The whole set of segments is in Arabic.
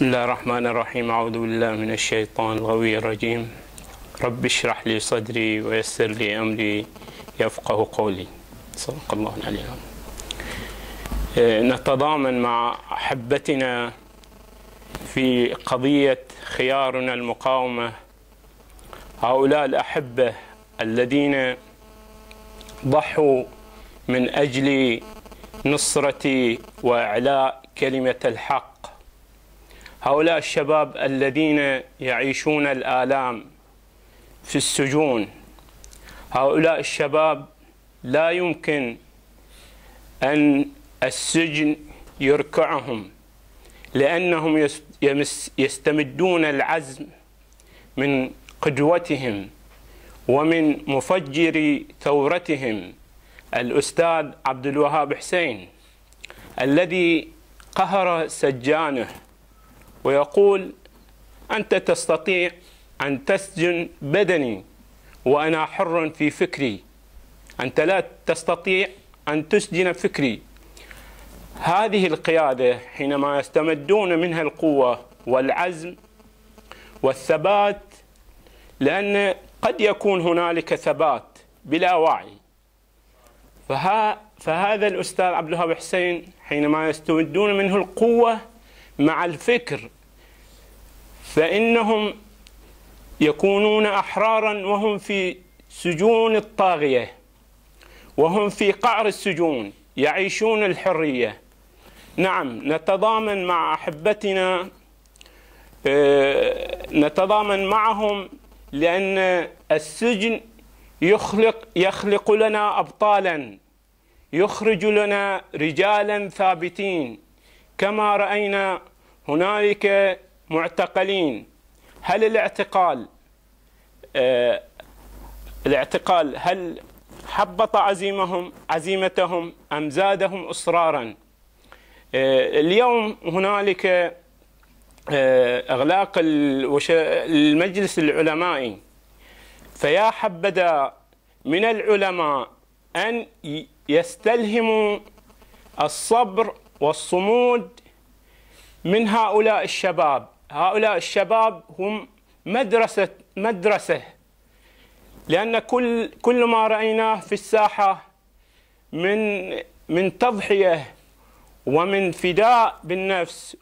بسم الله الرحمن الرحيم أعوذ بالله من الشيطان الغوي الرجيم رب اشرح لي صدري ويسر لي أمري يفقه قولي صدق الله العلي آه، نتضامن مع حبتنا في قضية خيارنا المقاومة هؤلاء الأحبة الذين ضحوا من أجل نصرة وإعلاء كلمة الحق هؤلاء الشباب الذين يعيشون الآلام في السجون هؤلاء الشباب لا يمكن أن السجن يركعهم لأنهم يستمدون العزم من قدوتهم ومن مفجر ثورتهم الأستاذ عبد الوهاب حسين الذي قهر سجانه ويقول أنت تستطيع أن تسجن بدني وأنا حر في فكري أنت لا تستطيع أن تسجن فكري هذه القيادة حينما يستمدون منها القوة والعزم والثبات لأن قد يكون هنالك ثبات بلا وعي فها فهذا الأستاذ عبد الوهاب حسين حينما يستمدون منه القوة مع الفكر فإنهم يكونون أحرارا وهم في سجون الطاغية وهم في قعر السجون يعيشون الحرية نعم نتضامن مع أحبتنا آه، نتضامن معهم لأن السجن يخلق يخلق لنا أبطالا يخرج لنا رجالا ثابتين كما رأينا هنالك معتقلين هل الاعتقال آه الاعتقال هل حبط عزيمهم عزيمتهم ام زادهم اصرارا آه اليوم هنالك آه اغلاق المجلس العلمائي فيا حبذا من العلماء ان يستلهموا الصبر والصمود من هؤلاء الشباب هؤلاء الشباب هم مدرسة مدرسة لأن كل كل ما رأيناه في الساحة من من تضحية ومن فداء بالنفس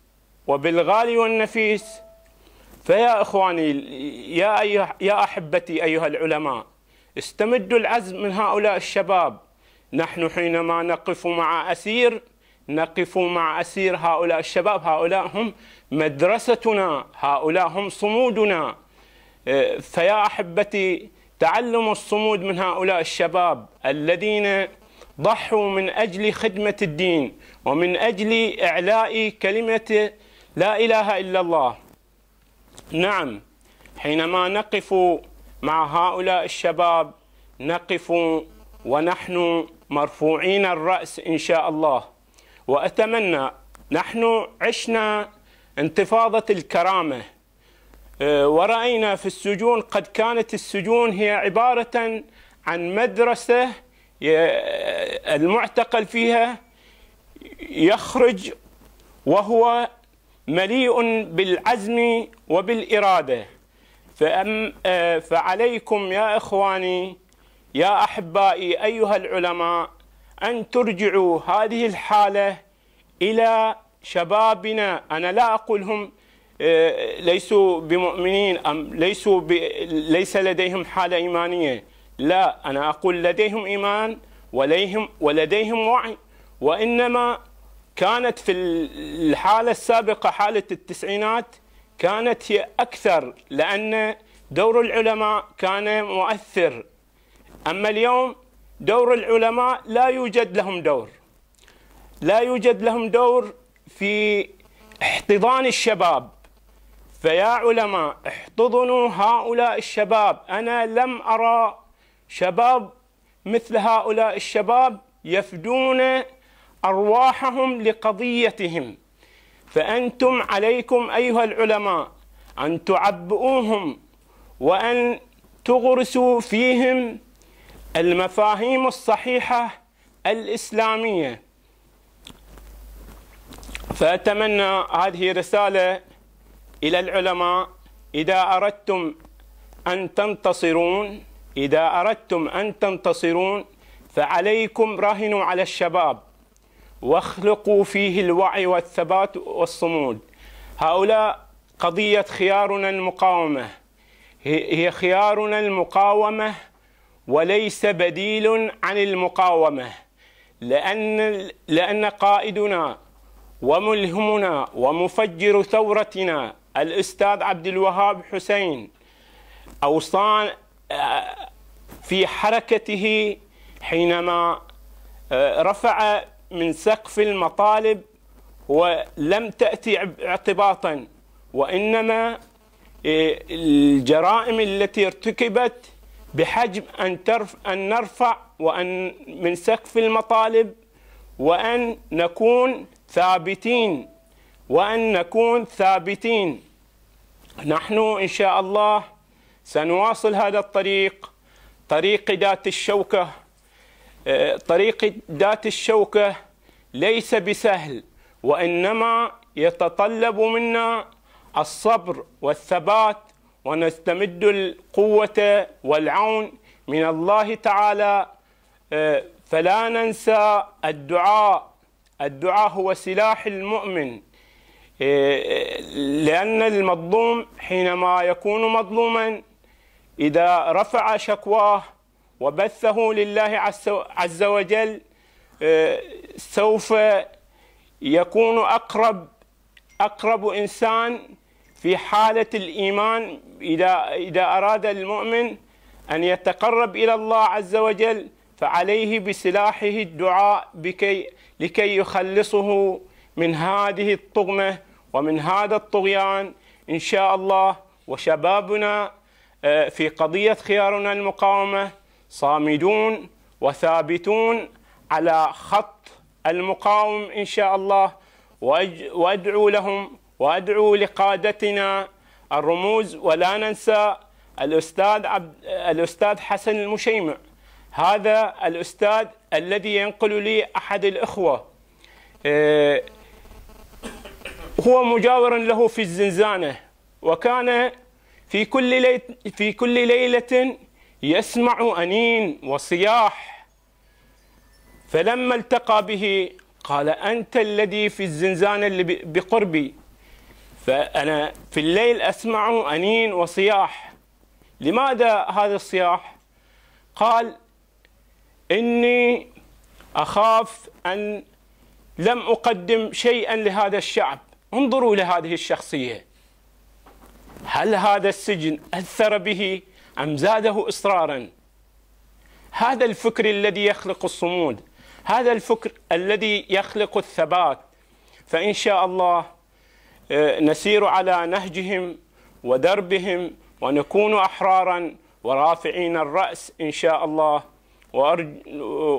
وبالغالي والنفيس فيا إخواني يا أيها يا أحبتي أيها العلماء استمدوا العزم من هؤلاء الشباب نحن حينما نقف مع أسير نقف مع أسير هؤلاء الشباب هؤلاء هم مدرستنا هؤلاء هم صمودنا آه، فيا أحبتي تعلموا الصمود من هؤلاء الشباب الذين ضحوا من أجل خدمة الدين ومن أجل إعلاء كلمة لا إله إلا الله نعم حينما نقف مع هؤلاء الشباب نقف ونحن مرفوعين الرأس إن شاء الله وأتمنى نحن عشنا انتفاضة الكرامة آه، ورأينا في السجون قد كانت السجون هي عبارة عن مدرسة المعتقل فيها يخرج وهو مليء بالعزم وبالإرادة فأم آه، فعليكم يا إخواني يا أحبائي أيها العلماء أن ترجعوا هذه الحالة إلى شبابنا أنا لا أقول هم آه، ليسوا بمؤمنين أم ليسوا ب... ليس لديهم حالة إيمانية لا أنا أقول لديهم إيمان وليهم ولديهم وعي وإنما كانت في الحالة السابقة حالة التسعينات كانت هي أكثر لأن دور العلماء كان مؤثر أما اليوم دور العلماء لا يوجد لهم دور لا يوجد لهم دور في احتضان الشباب فيا علماء احتضنوا هؤلاء الشباب انا لم ارى شباب مثل هؤلاء الشباب يفدون ارواحهم لقضيتهم فانتم عليكم ايها العلماء ان تعبئوهم وان تغرسوا فيهم المفاهيم الصحيحة الإسلامية فأتمنى هذه رسالة إلى العلماء إذا أردتم أن تنتصرون إذا أردتم أن تنتصرون فعليكم راهنوا على الشباب واخلقوا فيه الوعي والثبات والصمود هؤلاء قضية خيارنا المقاومة هي خيارنا المقاومة وليس بديل عن المقاومة لأن, لأن قائدنا وملهمنا ومفجر ثورتنا الأستاذ عبد الوهاب حسين أوصان آه، في حركته حينما آه، رفع من سقف المطالب ولم تأتي اعتباطا وإنما آه، الجرائم التي ارتكبت بحجم أن, ترف أن نرفع وأن من سقف المطالب وأن نكون ثابتين وأن نكون ثابتين نحن إن شاء الله سنواصل هذا الطريق طريق ذات الشوكة آه، طريق ذات الشوكة ليس بسهل وإنما يتطلب منا الصبر والثبات ونستمد القوة والعون من الله تعالى آه، فلا ننسى الدعاء الدعاء هو سلاح المؤمن آه، لأن المظلوم حينما يكون مظلوما إذا رفع شكواه وبثه لله عز وجل آه، سوف يكون أقرب أقرب إنسان في حالة الإيمان إذا إذا أراد المؤمن أن يتقرب إلى الله عز وجل فعليه بسلاحه الدعاء بكي لكي يخلصه من هذه الطغمة ومن هذا الطغيان إن شاء الله وشبابنا آه، في قضية خيارنا المقاومة صامدون وثابتون على خط المقاوم إن شاء الله وأدعو لهم وادعو لقادتنا الرموز ولا ننسى الاستاذ عبد الاستاذ حسن المشيمع هذا الاستاذ الذي ينقل لي احد الاخوه آه، هو مجاور له في الزنزانه وكان في كل في كل ليله يسمع انين وصياح فلما التقى به قال انت الذي في الزنزانه اللي بقربي فأنا في الليل أسمع أنين وصياح لماذا هذا الصياح؟ قال إني أخاف أن لم أقدم شيئا لهذا الشعب انظروا لهذه الشخصية هل هذا السجن أثر به أم زاده إصرارا هذا الفكر الذي يخلق الصمود هذا الفكر الذي يخلق الثبات فإن شاء الله نسير على نهجهم ودربهم ونكون احرارا ورافعين الراس ان شاء الله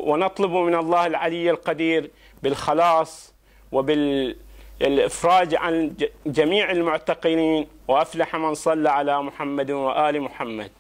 ونطلب من الله العلي القدير بالخلاص وبالافراج عن جميع المعتقلين وافلح من صلى على محمد وال محمد